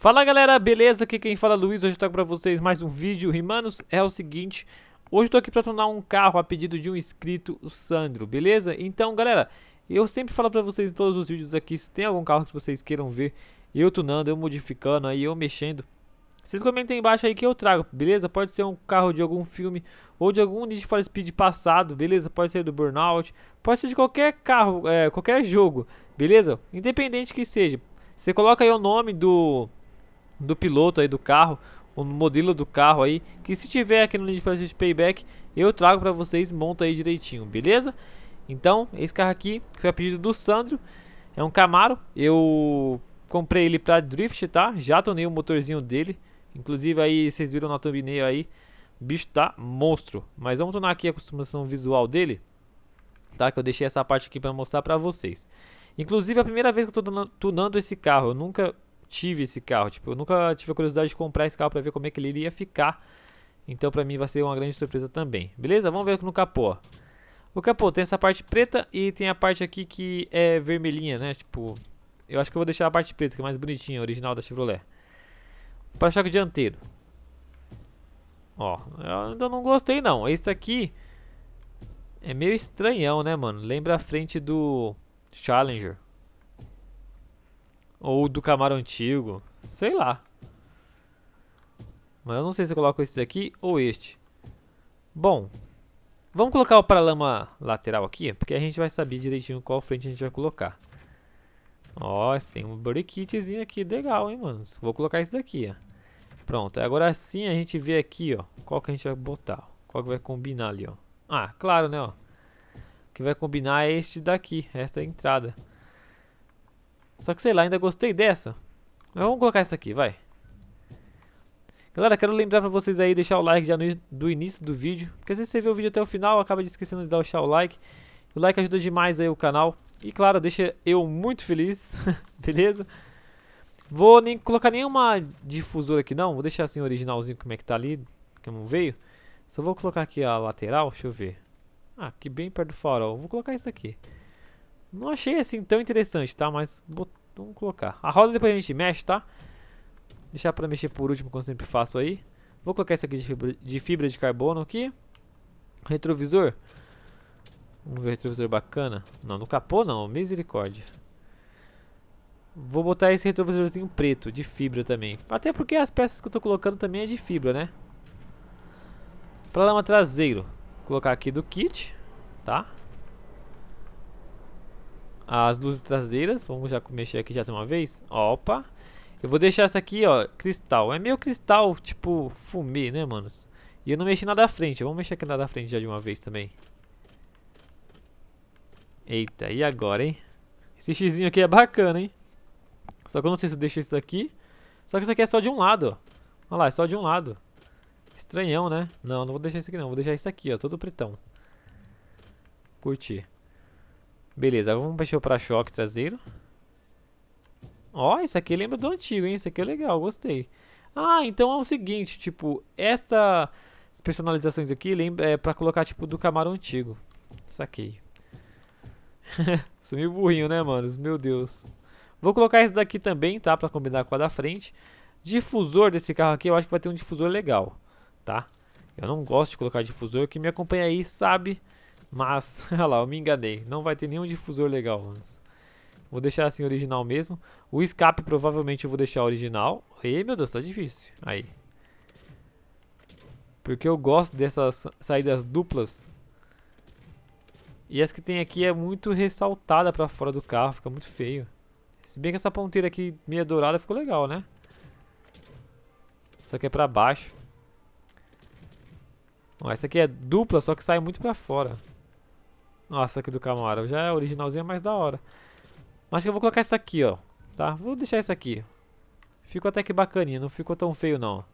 Fala galera, beleza? Aqui quem fala é Luiz, hoje eu trago pra vocês mais um vídeo e manos, é o seguinte Hoje eu tô aqui pra tornar um carro a pedido de um inscrito, o Sandro, beleza? Então galera, eu sempre falo pra vocês em todos os vídeos aqui, se tem algum carro que vocês queiram ver Eu tunando, eu modificando, aí eu mexendo Vocês comentem aí embaixo aí que eu trago, beleza? Pode ser um carro de algum filme ou de algum Need for Speed passado, beleza? Pode ser do Burnout, pode ser de qualquer carro, é, qualquer jogo, beleza? Independente que seja você coloca aí o nome do do piloto aí do carro, o modelo do carro aí, que se tiver aqui no Need para Speed Payback, eu trago para vocês, monta aí direitinho, beleza? Então, esse carro aqui, que foi a pedido do Sandro, é um Camaro, eu comprei ele para drift, tá? Já tonei o motorzinho dele, inclusive aí vocês viram na thumbnail aí, bicho tá monstro. Mas vamos tornar aqui a customização visual dele, tá? Que eu deixei essa parte aqui para mostrar para vocês. Inclusive, é a primeira vez que eu tô tunando esse carro, eu nunca tive esse carro. Tipo, eu nunca tive a curiosidade de comprar esse carro para ver como é que ele iria ficar. Então, para mim, vai ser uma grande surpresa também. Beleza? Vamos ver no capô. O capô tem essa parte preta e tem a parte aqui que é vermelhinha, né? Tipo, eu acho que eu vou deixar a parte preta, que é mais bonitinha, original da Chevrolet. Para-choque dianteiro. Ó, eu ainda não gostei não. Esse aqui é meio estranhão, né, mano? Lembra a frente do Challenger. Ou do camarão antigo. Sei lá. Mas eu não sei se eu coloco esses aqui ou este. Bom. Vamos colocar o paralama lateral aqui. Porque a gente vai saber direitinho qual frente a gente vai colocar. Ó, tem um briquitezinho aqui legal, hein, mano. Vou colocar esse daqui, ó. Pronto, agora sim a gente vê aqui, ó, qual que a gente vai botar, qual que vai combinar ali, ó. Ah, claro, né, ó. O que vai combinar é este daqui, esta é entrada. Só que sei lá, ainda gostei dessa. Mas vamos colocar essa aqui, vai. Galera, quero lembrar pra vocês aí, deixar o like já no, do início do vídeo. Porque às vezes você vê o vídeo até o final, acaba esquecendo de deixar o like. O like ajuda demais aí o canal. E claro, deixa eu muito feliz, beleza? Vou nem colocar nenhuma difusora aqui não, vou deixar assim originalzinho como é que tá ali, que não veio. Só vou colocar aqui a lateral, deixa eu ver. Ah, aqui bem perto do farol, vou colocar isso aqui. Não achei assim tão interessante, tá? Mas então, vamos colocar. A roda depois a gente mexe, tá? Deixar pra mexer por último, como sempre faço aí. Vou colocar isso aqui de fibra de, fibra de carbono aqui. Retrovisor. Vamos ver retrovisor bacana. Não, no capô não, misericórdia. Vou botar esse retrovisorzinho preto, de fibra também. Até porque as peças que eu tô colocando também é de fibra, né? Problema traseiro. Vou colocar aqui do kit, tá? as luzes traseiras. Vamos já mexer aqui já de uma vez. Opa! Eu vou deixar essa aqui, ó, cristal. É meio cristal, tipo, fumê, né, manos? E eu não mexi nada da frente. Vamos mexer aqui nada da frente já de uma vez também. Eita, e agora, hein? Esse xizinho aqui é bacana, hein? Só que eu não sei se eu deixo isso aqui. Só que isso aqui é só de um lado, ó. Olha lá, é só de um lado. Estranhão, né? Não, não vou deixar isso aqui não. Vou deixar isso aqui, ó, todo pretão. curtir Beleza, vamos mexer para choque traseiro. Ó, esse isso aqui lembra do antigo, hein? Isso aqui é legal, gostei. Ah, então é o seguinte, tipo, estas personalizações aqui lembra, é pra colocar, tipo, do camaro antigo. Saquei. Sumiu burrinho, né, mano? Meu Deus. Vou colocar esse daqui também, tá? Pra combinar com a da frente. Difusor desse carro aqui, eu acho que vai ter um difusor legal, tá? Eu não gosto de colocar difusor, quem me acompanha aí sabe mas, olha lá, eu me enganei. Não vai ter nenhum difusor legal, Vou deixar assim original mesmo. O escape provavelmente eu vou deixar original. Ei, meu Deus, tá difícil. Aí. Porque eu gosto dessas saídas duplas. E essa que tem aqui é muito ressaltada pra fora do carro. Fica muito feio. Se bem que essa ponteira aqui meia dourada ficou legal, né? Só que é pra baixo. Ó, essa aqui é dupla, só que sai muito pra fora. Nossa, aqui do Camaro. Já é originalzinha é mais da hora. Mas que eu vou colocar essa aqui, ó. Tá? Vou deixar essa aqui. Ficou até que bacaninha. Não ficou tão feio, não.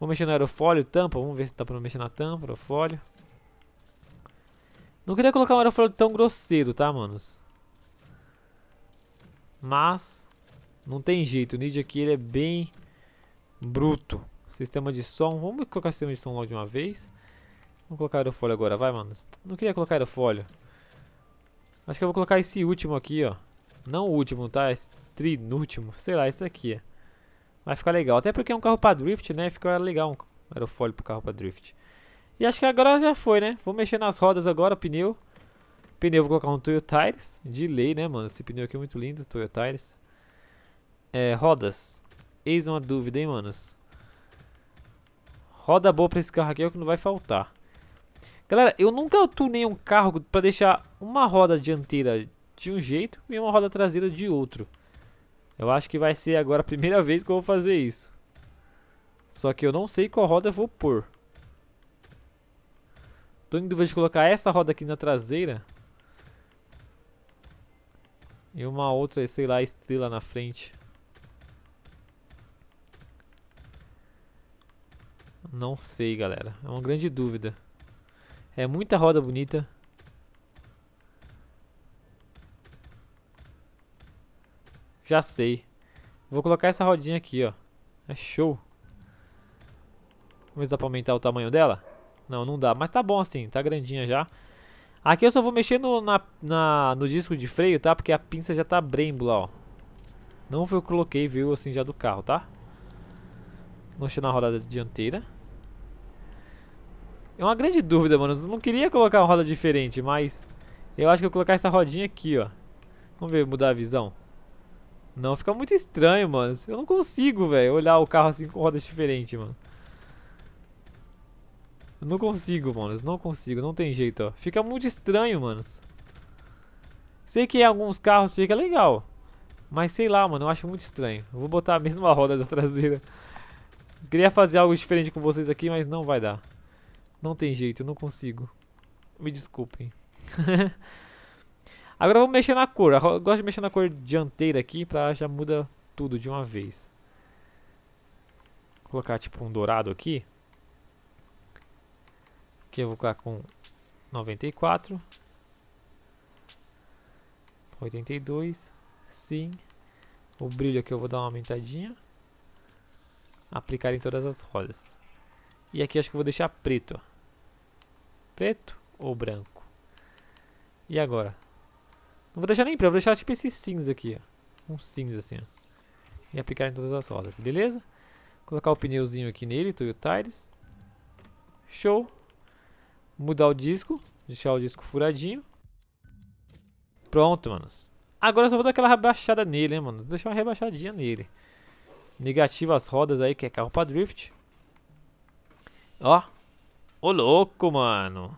Vou mexer no aerofólio, tampa. Vamos ver se dá pra mexer na tampa, aerofólio. Não queria colocar um aerofólio tão grosseiro, tá, manos? Mas... Não tem jeito. O Nid aqui, ele é bem... Bruto. Sistema de som. Vamos colocar o sistema de som logo de uma vez. Vamos colocar aerofólio agora, vai, mano. Não queria colocar aerofólio. Acho que eu vou colocar esse último aqui, ó. Não o último, tá? Esse trinúltimo. Sei lá, esse aqui. Vai ficar legal. Até porque é um carro pra drift, né? Fica legal um aerofólio pro carro pra drift. E acho que agora já foi, né? Vou mexer nas rodas agora, pneu. Pneu, vou colocar um Toyota Tires. De lei, né, mano? Esse pneu aqui é muito lindo, Toyota Tires. É, rodas. Eis uma dúvida, hein, manos? Roda boa pra esse carro aqui é o que não vai faltar. Galera, eu nunca tunei um carro para deixar uma roda dianteira de um jeito e uma roda traseira de outro. Eu acho que vai ser agora a primeira vez que eu vou fazer isso. Só que eu não sei qual roda eu vou pôr. Tô em dúvida de colocar essa roda aqui na traseira. E uma outra, sei lá, estrela na frente. Não sei, galera. É uma grande dúvida. É muita roda bonita. Já sei. Vou colocar essa rodinha aqui, ó. É show. Vamos ver se dá pra aumentar o tamanho dela. Não, não dá. Mas tá bom assim, tá grandinha já. Aqui eu só vou mexer no, na, na, no disco de freio, tá? Porque a pinça já tá brembla, ó. Não foi o que eu coloquei, viu? Assim, já do carro, tá? Vou mexer na rodada dianteira. É uma grande dúvida, mano. Eu não queria colocar uma roda diferente, mas... Eu acho que eu vou colocar essa rodinha aqui, ó. Vamos ver, mudar a visão. Não, fica muito estranho, mano. Eu não consigo, velho, olhar o carro assim com rodas diferentes, mano. Eu não consigo, mano. Não consigo, não tem jeito, ó. Fica muito estranho, mano. Sei que em alguns carros fica legal. Mas sei lá, mano, eu acho muito estranho. Eu vou botar a mesma roda da traseira. Queria fazer algo diferente com vocês aqui, mas não vai dar. Não tem jeito, eu não consigo. Me desculpem. Agora vamos mexer na cor. Eu gosto de mexer na cor dianteira aqui pra já muda tudo de uma vez. Vou colocar tipo um dourado aqui. Aqui eu vou colocar com 94. 82. Sim. O brilho aqui eu vou dar uma aumentadinha. Aplicar em todas as rodas. E aqui acho que eu vou deixar preto, ó preto ou branco. E agora? Não vou deixar nem preto, vou deixar tipo esse cinza aqui, ó. Um cinza assim, ó. E aplicar em todas as rodas, beleza? Colocar o pneuzinho aqui nele, Toyo Tires. Show. Mudar o disco, deixar o disco furadinho. Pronto, manos. Agora eu só vou dar aquela rebaixada nele, né, mano? Vou deixar uma rebaixadinha nele. Negativa as rodas aí, que é carro pra drift. Ó, Ô, louco, mano.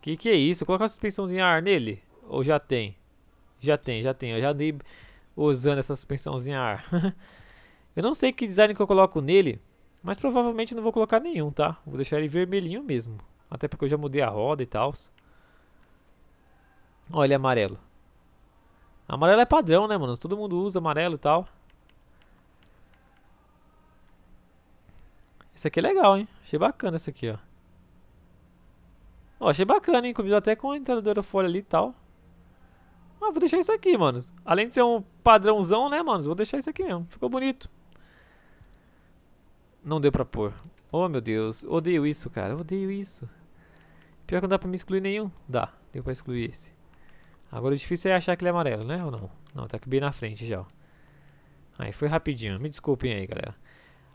Que que é isso? Colocar a suspensãozinha ar nele? Ou já tem? Já tem, já tem. Eu já dei usando essa suspensãozinha ar. eu não sei que design que eu coloco nele, mas provavelmente não vou colocar nenhum, tá? Vou deixar ele vermelhinho mesmo. Até porque eu já mudei a roda e tal. Olha, é amarelo. Amarelo é padrão, né, mano? Todo mundo usa amarelo e tal. Esse aqui é legal, hein? Achei bacana esse aqui, ó. Ó, achei bacana, hein? Combinou até com a entrada do aerofólio ali e tal. Ah, vou deixar isso aqui, mano. Além de ser um padrãozão, né, mano? Vou deixar isso aqui mesmo. Ficou bonito. Não deu pra pôr. Oh, meu Deus. Odeio isso, cara. Odeio isso. Pior que não dá pra me excluir nenhum. Dá. Deu pra excluir esse. Agora o difícil é achar que ele é amarelo, né? Ou não? Não, tá aqui bem na frente já, ó. Aí, foi rapidinho. Me desculpem aí, galera.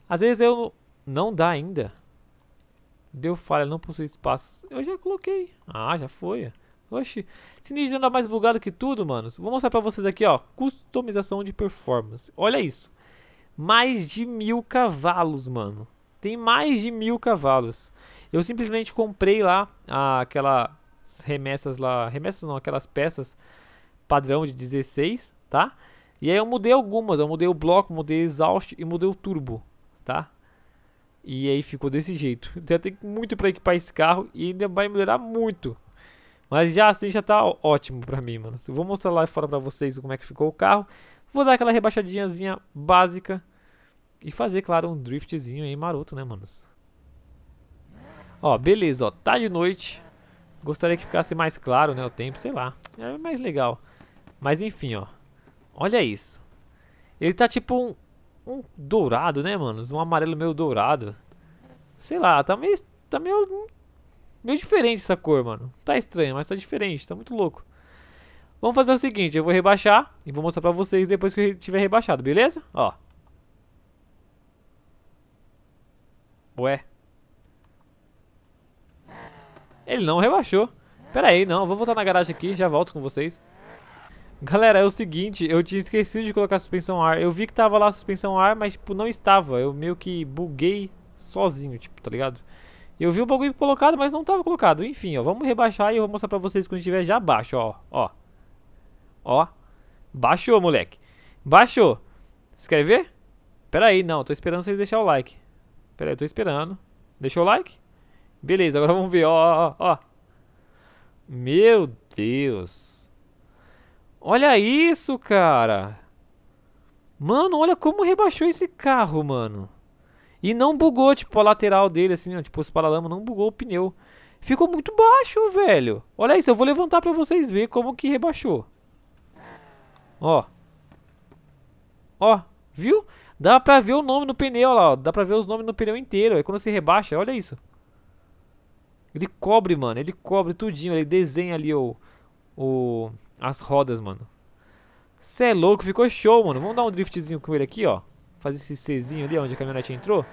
Às vezes eu... Não dá ainda. Deu falha, não possui espaços. Eu já coloquei. Ah, já foi. Oxi. Sinistro anda mais bugado que tudo, mano Vou mostrar pra vocês aqui, ó. Customização de performance. Olha isso. Mais de mil cavalos, mano. Tem mais de mil cavalos. Eu simplesmente comprei lá ah, aquelas remessas lá. Remessas não, aquelas peças padrão de 16, tá? E aí eu mudei algumas. Eu mudei o bloco, mudei o exhaust e mudei o turbo, tá? E aí ficou desse jeito. Já então, tem muito para equipar esse carro e ainda vai melhorar muito. Mas já assim já tá ótimo pra mim, mano. Vou mostrar lá fora pra vocês como é que ficou o carro. Vou dar aquela rebaixadinhazinha básica. E fazer, claro, um driftzinho aí maroto, né, manos? Ó, beleza, ó. Tá de noite. Gostaria que ficasse mais claro, né, o tempo, sei lá. É mais legal. Mas enfim, ó. Olha isso. Ele tá tipo um, um dourado, né, mano? Um amarelo meio dourado. Sei lá, tá meio, tá meio, meio diferente essa cor, mano. Tá estranho, mas tá diferente, tá muito louco. Vamos fazer o seguinte, eu vou rebaixar e vou mostrar pra vocês depois que eu tiver rebaixado, beleza? Ó. Ué. Ele não rebaixou. Pera aí, não, eu vou voltar na garagem aqui, já volto com vocês. Galera, é o seguinte, eu tinha esquecido de colocar suspensão ar. Eu vi que tava lá suspensão ar, mas tipo, não estava. Eu meio que buguei sozinho, tipo, tá ligado? Eu vi o bagulho colocado, mas não tava colocado. Enfim, ó, vamos rebaixar e eu vou mostrar pra vocês quando estiver já baixo, ó. Ó. Ó. Baixou, moleque. Baixou. Você quer ver? Pera aí, não, tô esperando vocês deixarem o like. Pera aí, tô esperando. Deixou o like? Beleza, agora vamos ver, ó, ó, ó. Meu Deus. Olha isso, cara. Mano, olha como rebaixou esse carro, mano. E não bugou, tipo, a lateral dele, assim, ó, tipo, os paralamas não bugou o pneu. Ficou muito baixo, velho. Olha isso, eu vou levantar pra vocês verem como que rebaixou. Ó. Ó, viu? Dá pra ver o nome no pneu lá, ó. Dá pra ver os nomes no pneu inteiro. Aí quando você rebaixa, olha isso. Ele cobre, mano. Ele cobre tudinho. Ele desenha ali o... O... As rodas, mano. Cê é louco, ficou show, mano. Vamos dar um driftzinho com ele aqui, ó. Fazer esse Czinho ali, onde a caminhonete entrou.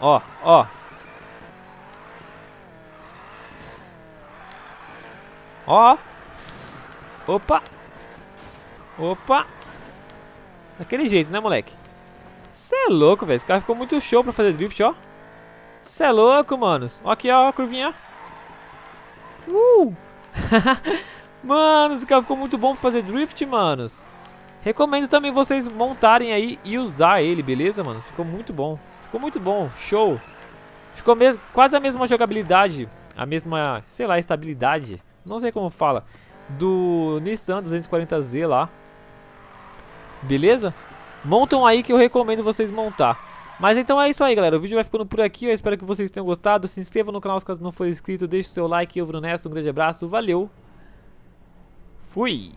Ó, ó. Ó. Opa. Opa. Daquele jeito, né, moleque? Cê é louco, velho. Esse carro ficou muito show pra fazer drift, ó. Cê é louco, manos. Ó aqui, ó, a curvinha. Uh! mano, esse carro ficou muito bom pra fazer drift, manos. Recomendo também vocês montarem aí e usar ele, beleza, mano? Ficou muito bom. Ficou muito bom, show. Ficou quase a mesma jogabilidade, a mesma, sei lá, estabilidade. Não sei como fala. Do Nissan 240Z lá. Beleza? Montam aí que eu recomendo vocês montar. Mas então é isso aí, galera. O vídeo vai ficando por aqui. Eu espero que vocês tenham gostado. Se inscreva no canal se caso não for inscrito. Deixe o seu like. Eu, Bruno Nesso, um grande abraço. Valeu. Fui.